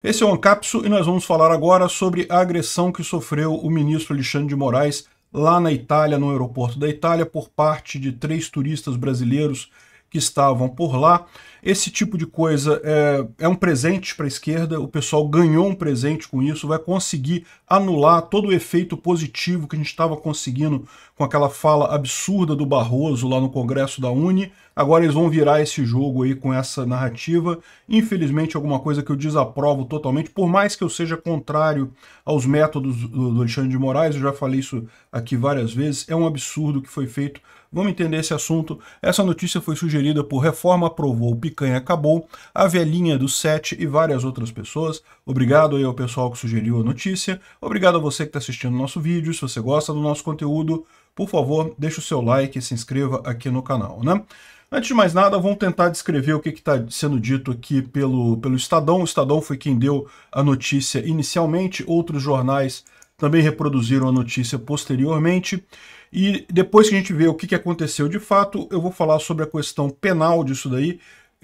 Esse é o Ancapso e nós vamos falar agora sobre a agressão que sofreu o ministro Alexandre de Moraes lá na Itália, no aeroporto da Itália, por parte de três turistas brasileiros que estavam por lá. Esse tipo de coisa é, é um presente para a esquerda, o pessoal ganhou um presente com isso, vai conseguir anular todo o efeito positivo que a gente estava conseguindo com aquela fala absurda do Barroso lá no Congresso da Uni. Agora eles vão virar esse jogo aí com essa narrativa. Infelizmente, alguma coisa que eu desaprovo totalmente, por mais que eu seja contrário aos métodos do Alexandre de Moraes, eu já falei isso aqui várias vezes, é um absurdo que foi feito Vamos entender esse assunto. Essa notícia foi sugerida por Reforma Aprovou, Picanha Acabou, a Velhinha do 7 e várias outras pessoas. Obrigado aí ao pessoal que sugeriu a notícia. Obrigado a você que está assistindo o nosso vídeo. Se você gosta do nosso conteúdo, por favor, deixe o seu like e se inscreva aqui no canal, né? Antes de mais nada, vamos tentar descrever o que está sendo dito aqui pelo, pelo Estadão. O Estadão foi quem deu a notícia inicialmente, outros jornais também reproduziram a notícia posteriormente. E depois que a gente vê o que, que aconteceu de fato, eu vou falar sobre a questão penal disso daí.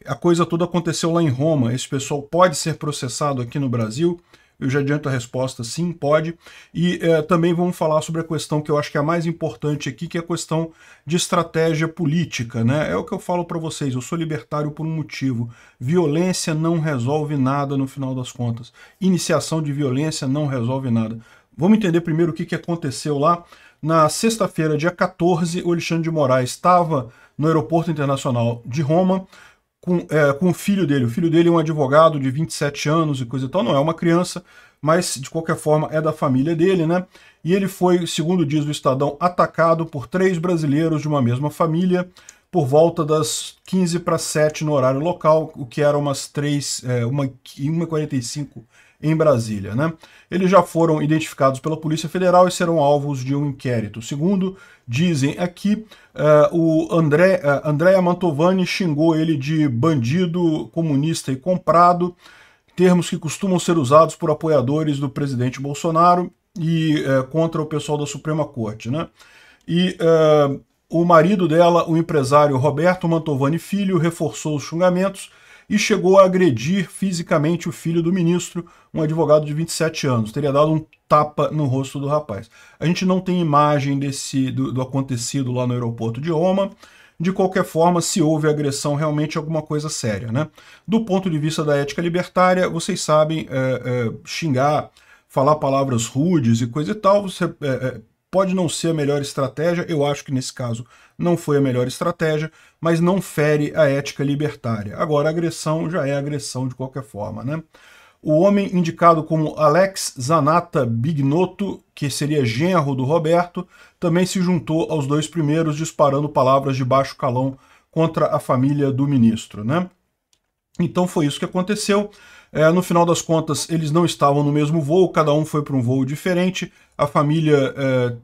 A coisa toda aconteceu lá em Roma. Esse pessoal pode ser processado aqui no Brasil. Eu já adianto a resposta, sim, pode. E eh, também vamos falar sobre a questão que eu acho que é a mais importante aqui, que é a questão de estratégia política. Né? É o que eu falo para vocês, eu sou libertário por um motivo. Violência não resolve nada no final das contas. Iniciação de violência não resolve nada. Vamos entender primeiro o que, que aconteceu lá. Na sexta-feira, dia 14, o Alexandre de Moraes estava no Aeroporto Internacional de Roma com, é, com o filho dele. O filho dele é um advogado de 27 anos e coisa e tal, não é uma criança, mas de qualquer forma é da família dele, né? E ele foi, segundo diz o Estadão, atacado por três brasileiros de uma mesma família por volta das 15 para 7 no horário local, o que era umas 3, é, 1h45 em Brasília. Né? Eles já foram identificados pela Polícia Federal e serão alvos de um inquérito. Segundo dizem aqui, uh, o André, uh, Andréa Mantovani xingou ele de bandido, comunista e comprado, termos que costumam ser usados por apoiadores do presidente Bolsonaro e uh, contra o pessoal da Suprema Corte. Né? E o marido dela, o empresário Roberto Mantovani Filho, reforçou os xingamentos e chegou a agredir fisicamente o filho do ministro, um advogado de 27 anos. Teria dado um tapa no rosto do rapaz. A gente não tem imagem desse do, do acontecido lá no aeroporto de Roma. De qualquer forma, se houve agressão, realmente alguma coisa séria. Né? Do ponto de vista da ética libertária, vocês sabem, é, é, xingar, falar palavras rudes e coisa e tal, você, é, é pode não ser a melhor estratégia. Eu acho que nesse caso não foi a melhor estratégia, mas não fere a ética libertária. Agora, agressão já é agressão de qualquer forma, né? O homem indicado como Alex Zanata Bignotto, que seria genro do Roberto, também se juntou aos dois primeiros, disparando palavras de baixo calão contra a família do ministro, né? Então foi isso que aconteceu. É, no final das contas, eles não estavam no mesmo voo, cada um foi para um voo diferente a família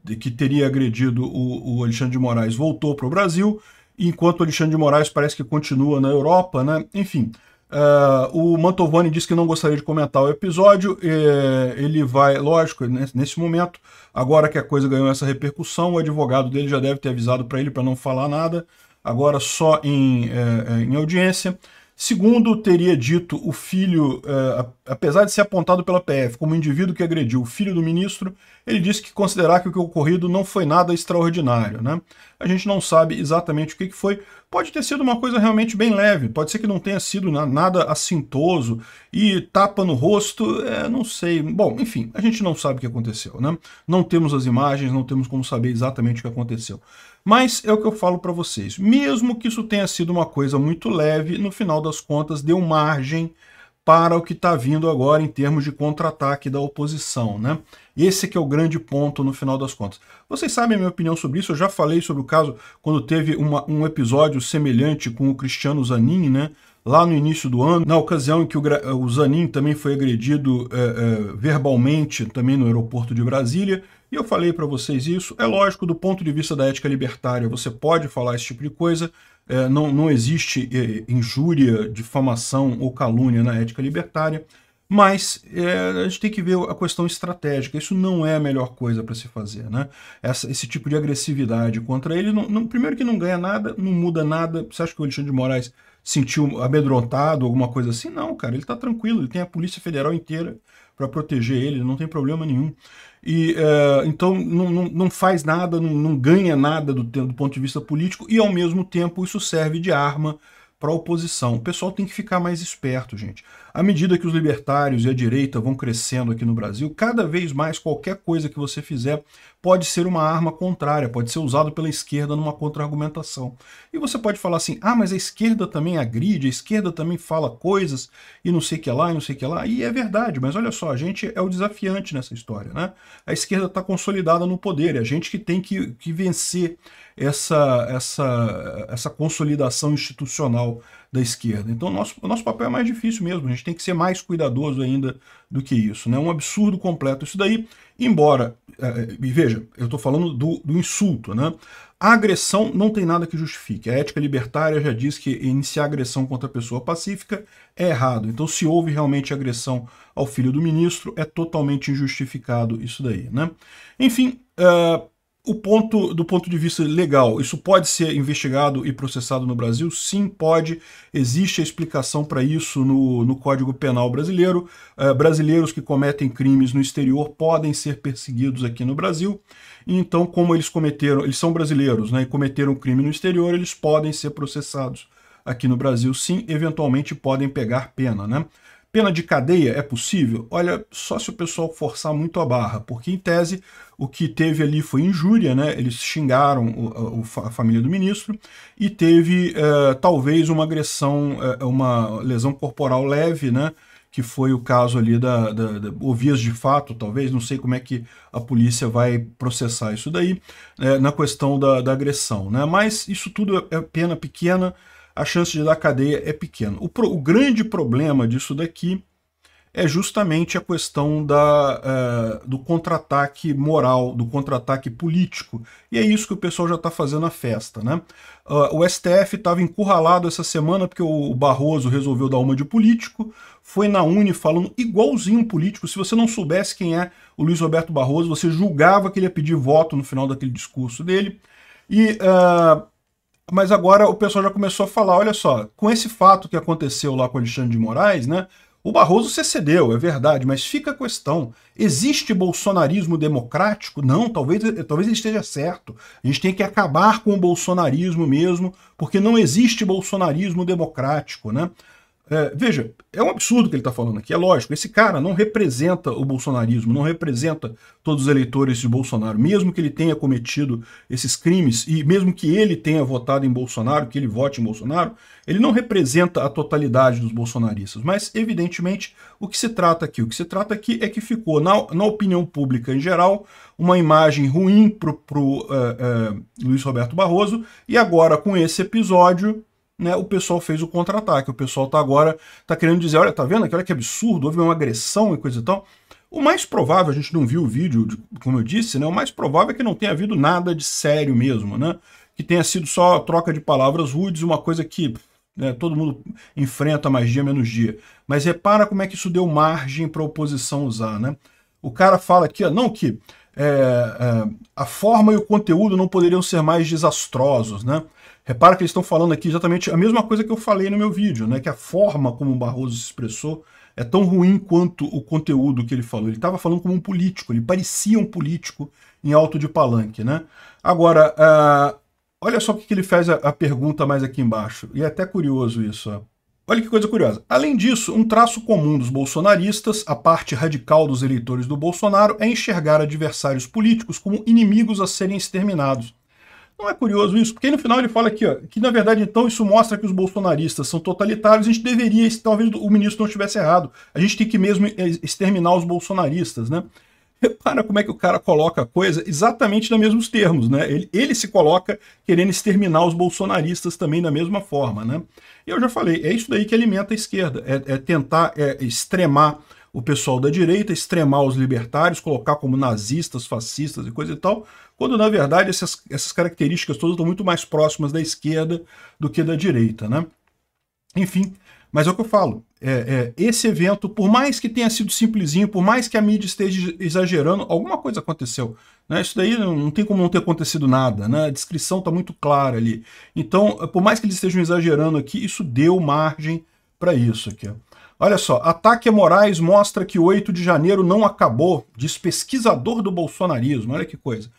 é, que teria agredido o, o, Alexandre de Moraes voltou para o Brasil, enquanto o Alexandre de Moraes parece que continua na Europa, né? Enfim, é, o Mantovani disse que não gostaria de comentar o episódio, é, ele vai, lógico, né, nesse momento, agora que a coisa ganhou essa repercussão, o advogado dele já deve ter avisado para ele para não falar nada, agora só em, em audiência. Segundo, teria dito o filho, eh, apesar de ser apontado pela PF como indivíduo que agrediu o filho do ministro, ele disse que considerar que o que ocorrido não foi nada extraordinário. Né? A gente não sabe exatamente o que, que foi. Pode ter sido uma coisa realmente bem leve, pode ser que não tenha sido nada assintoso e tapa no rosto, é, não sei. Bom, enfim, a gente não sabe o que aconteceu. Né? Não temos as imagens, não temos como saber exatamente o que aconteceu. Mas é o que eu falo para vocês. Mesmo que isso tenha sido uma coisa muito leve, no final das contas deu margem para o que está vindo agora em termos de contra-ataque da oposição. Né? Esse que é o grande ponto no final das contas. Vocês sabem a minha opinião sobre isso, eu já falei sobre o caso quando teve uma, um episódio semelhante com o Cristiano Zanin, né? lá no início do ano, na ocasião em que o, o Zanin também foi agredido é, é, verbalmente também no aeroporto de Brasília, e eu falei para vocês isso. É lógico, do ponto de vista da ética libertária, você pode falar esse tipo de coisa. É, não, não existe é, injúria, difamação ou calúnia na ética libertária. Mas é, a gente tem que ver a questão estratégica. Isso não é a melhor coisa para se fazer. Né? Essa, esse tipo de agressividade contra ele, não, não, primeiro que não ganha nada, não muda nada. Você acha que o Alexandre de Moraes sentiu amedrontado, alguma coisa assim? Não, cara, ele está tranquilo. Ele tem a Polícia Federal inteira para proteger ele, não tem problema nenhum. E, uh, então não, não, não, faz nada, não, não ganha nada do, do, ponto de vista político e ao mesmo tempo isso serve de arma para a oposição. O pessoal tem que ficar mais esperto, gente. À medida que os libertários e a direita vão crescendo aqui no Brasil, cada vez mais qualquer coisa que você fizer pode ser uma arma contrária, pode ser usado pela esquerda numa contra-argumentação. E você pode falar assim, ah, mas a esquerda também agride, a esquerda também fala coisas e não sei o que é lá, e não sei o que é lá. E é verdade, mas olha só, a gente é o desafiante nessa história, né? A esquerda está consolidada no poder, é a gente que tem que, que vencer essa, essa, essa consolidação institucional da esquerda. Então, nosso, o nosso papel é mais difícil mesmo, a gente tem que ser mais cuidadoso ainda do que isso. É né? um absurdo completo isso daí, embora, é, é veja, eu estou falando do, do insulto, né? A agressão não tem nada que justifique. A ética libertária já diz que iniciar agressão contra a pessoa pacífica é errado. Então, se houve realmente agressão ao filho do ministro, é totalmente injustificado isso daí, né? Enfim, uh, o ponto do ponto de vista legal, isso pode ser investigado e processado no Brasil? Sim, pode. Existe a explicação para isso no, no Código Penal brasileiro. Uh, brasileiros que cometem crimes no exterior podem ser perseguidos aqui no Brasil. Então, como eles cometeram, eles são brasileiros, né? E cometeram crime no exterior, eles podem ser processados aqui no Brasil. Sim, eventualmente podem pegar pena, né? Pena de cadeia é possível? Olha, só se o pessoal forçar muito a barra, porque em tese o que teve ali foi injúria, né? Eles xingaram o, o, a família do ministro e teve eh, talvez uma agressão, eh, uma lesão corporal leve, né? que foi o caso ali da, da, da, ou vias de fato, talvez, não sei como é que a polícia vai processar isso daí, eh, na questão da, da agressão. Né? Mas isso tudo é, é pena pequena, a chance de dar cadeia é pequena. O, pro, o grande problema disso daqui é justamente a questão da, uh, do contra-ataque moral, do contra-ataque político. E é isso que o pessoal já está fazendo a festa. Né? Uh, o STF estava encurralado essa semana porque o Barroso resolveu dar uma de político, foi na Uni falando igualzinho político. Se você não soubesse quem é o Luiz Roberto Barroso, você julgava que ele ia pedir voto no final daquele discurso dele. E uh, mas agora o pessoal já começou a falar, olha só, com esse fato que aconteceu lá com Alexandre de Moraes, né, o Barroso se cedeu, é verdade, mas fica a questão, existe bolsonarismo democrático? Não, talvez, talvez ele esteja certo. A gente tem que acabar com o bolsonarismo mesmo, porque não existe bolsonarismo democrático, né? É, veja, é um absurdo o que ele está falando aqui, é lógico. Esse cara não representa o bolsonarismo, não representa todos os eleitores de Bolsonaro. Mesmo que ele tenha cometido esses crimes e mesmo que ele tenha votado em Bolsonaro, que ele vote em Bolsonaro, ele não representa a totalidade dos bolsonaristas. Mas, evidentemente, o que se trata aqui? O que se trata aqui é que ficou, na, na opinião pública em geral, uma imagem ruim para o uh, uh, Luiz Roberto Barroso e agora, com esse episódio, né, o pessoal fez o contra-ataque. O pessoal tá agora tá querendo dizer, olha, tá vendo? Olha que absurdo, houve uma agressão e coisa e tal. O mais provável, a gente não viu o vídeo, como eu disse, né? O mais provável é que não tenha havido nada de sério mesmo, né? Que tenha sido só troca de palavras rudes, uma coisa que né, todo mundo enfrenta mais dia menos dia. Mas repara como é que isso deu margem para a oposição usar, né? O cara fala aqui, ó, não que é, é, a forma e o conteúdo não poderiam ser mais desastrosos, né? Repara que eles estão falando aqui exatamente a mesma coisa que eu falei no meu vídeo, né? Que a forma como o Barroso se expressou é tão ruim quanto o conteúdo que ele falou. Ele estava falando como um político, ele parecia um político em alto de palanque, né? Agora, uh, olha só o que, que ele faz a, a, pergunta mais aqui embaixo. E é até curioso isso. Ó. Olha que coisa curiosa. Além disso, um traço comum dos bolsonaristas, a parte radical dos eleitores do Bolsonaro, é enxergar adversários políticos como inimigos a serem exterminados. Não é curioso isso? Porque no final ele fala aqui ó, que, na verdade, então, isso mostra que os bolsonaristas são totalitários. A gente deveria, talvez o ministro não estivesse errado, a gente tem que mesmo eh, exterminar os bolsonaristas, né? Repara como é que o cara coloca a coisa exatamente nos mesmos termos, né? Ele, ele se coloca querendo exterminar os bolsonaristas também da mesma forma, né? E eu já falei, é isso daí que alimenta a esquerda, é, é tentar é, extremar o pessoal da direita, extremar os libertários, colocar como nazistas, fascistas e coisa e tal, quando na verdade essas, essas características todas estão muito mais próximas da esquerda do que da direita, né? Enfim, mas é o que eu falo, é, é, esse evento, por mais que tenha sido simplesinho, por mais que a mídia esteja exagerando, alguma coisa aconteceu. Né? Isso daí não tem como não ter acontecido nada. Né? A descrição está muito clara ali. Então, eh, por mais que eles estejam exagerando aqui, isso deu margem para isso aqui. Olha só, ataque a Moraes mostra que 8 de janeiro não acabou, diz pesquisador do bolsonarismo. Olha que coisa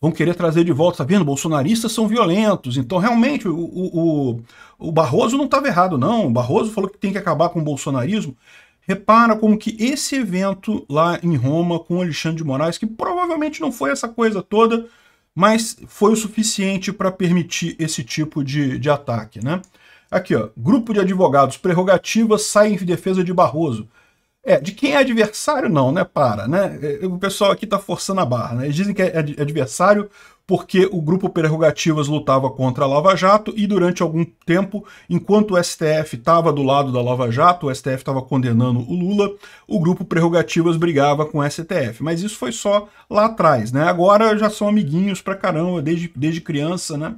vão querer trazer de volta, tá vendo? Bolsonaristas são violentos. Então, realmente, o, o, o Barroso não estava errado, não. O Barroso falou que tem que acabar com o bolsonarismo. Repara como que esse evento lá em Roma com Alexandre de Moraes, que provavelmente não foi essa coisa toda, mas foi o suficiente para permitir esse tipo de, de ataque, né? Aqui, ó, grupo de advogados, prerrogativas saem em defesa de Barroso. É, de quem é adversário, não, né? Para, né? É, é, o pessoal aqui tá forçando a barra, né? Eles dizem que é adversário porque o grupo Prerrogativas lutava contra a Lava Jato e durante algum tempo, enquanto o STF estava do lado da Lava Jato, o STF estava condenando o Lula, o grupo Prerrogativas brigava com o STF. Mas isso foi só lá atrás, né? Agora já são amiguinhos pra caramba, desde, desde criança, né?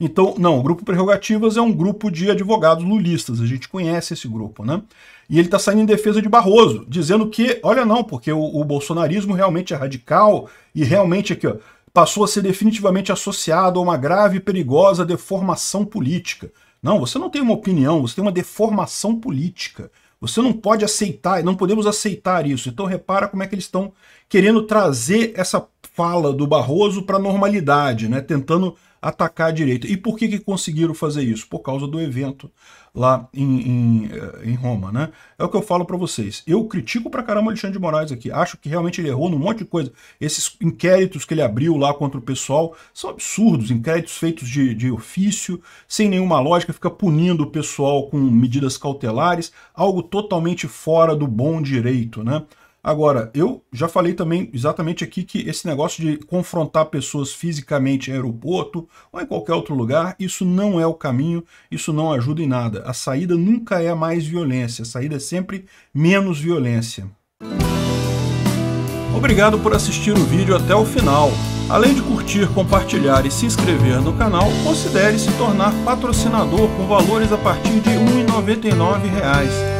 Então, não, o grupo Prerrogativas é um grupo de advogados lulistas, a gente conhece esse grupo, né? E ele está saindo em defesa de Barroso, dizendo que, olha não, porque o, o bolsonarismo realmente é radical e realmente aqui, ó, passou a ser definitivamente associado a uma grave e perigosa deformação política. Não, você não tem uma opinião, você tem uma deformação política. Você não pode aceitar, não podemos aceitar isso. Então repara como é que eles estão querendo trazer essa fala do Barroso para a normalidade, né? tentando atacar a direita. E por que, que conseguiram fazer isso? Por causa do evento lá em, em, eh, em Roma. Né? É o que eu falo para vocês. Eu critico para caramba o Alexandre de Moraes aqui. Acho que realmente ele errou num monte de coisa. Esses inquéritos que ele abriu lá contra o pessoal são absurdos. Inquéritos feitos de, de ofício, sem nenhuma lógica, fica punindo o pessoal com medidas cautelares. Algo totalmente fora do bom direito. Né? Agora, eu já falei também exatamente aqui que esse negócio de confrontar pessoas fisicamente em aeroporto ou em qualquer outro lugar, isso não é o caminho, isso não ajuda em nada. A saída nunca é mais violência, a saída é sempre menos violência. Obrigado por assistir o vídeo até o final. Além de curtir, compartilhar e se inscrever no canal, considere se tornar patrocinador com valores a partir de R$ 1,99